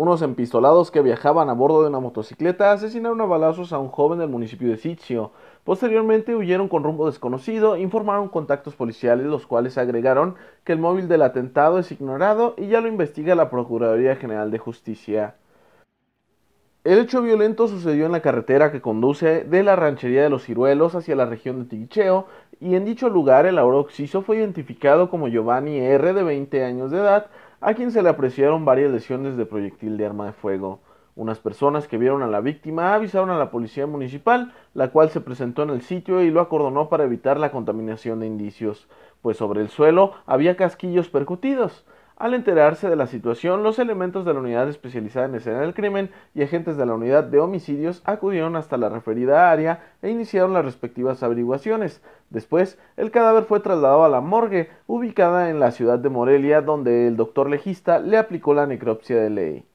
Unos empistolados que viajaban a bordo de una motocicleta asesinaron a balazos a un joven del municipio de Sitio. Posteriormente huyeron con rumbo desconocido, informaron contactos policiales los cuales agregaron que el móvil del atentado es ignorado y ya lo investiga la Procuraduría General de Justicia. El hecho violento sucedió en la carretera que conduce de la ranchería de los ciruelos hacia la región de Tiquicheo y en dicho lugar el auroxiso fue identificado como Giovanni R de 20 años de edad a quien se le apreciaron varias lesiones de proyectil de arma de fuego. Unas personas que vieron a la víctima avisaron a la policía municipal, la cual se presentó en el sitio y lo acordonó para evitar la contaminación de indicios, pues sobre el suelo había casquillos percutidos. Al enterarse de la situación, los elementos de la unidad especializada en escena del crimen y agentes de la unidad de homicidios acudieron hasta la referida área e iniciaron las respectivas averiguaciones. Después, el cadáver fue trasladado a la morgue, ubicada en la ciudad de Morelia, donde el doctor legista le aplicó la necropsia de ley.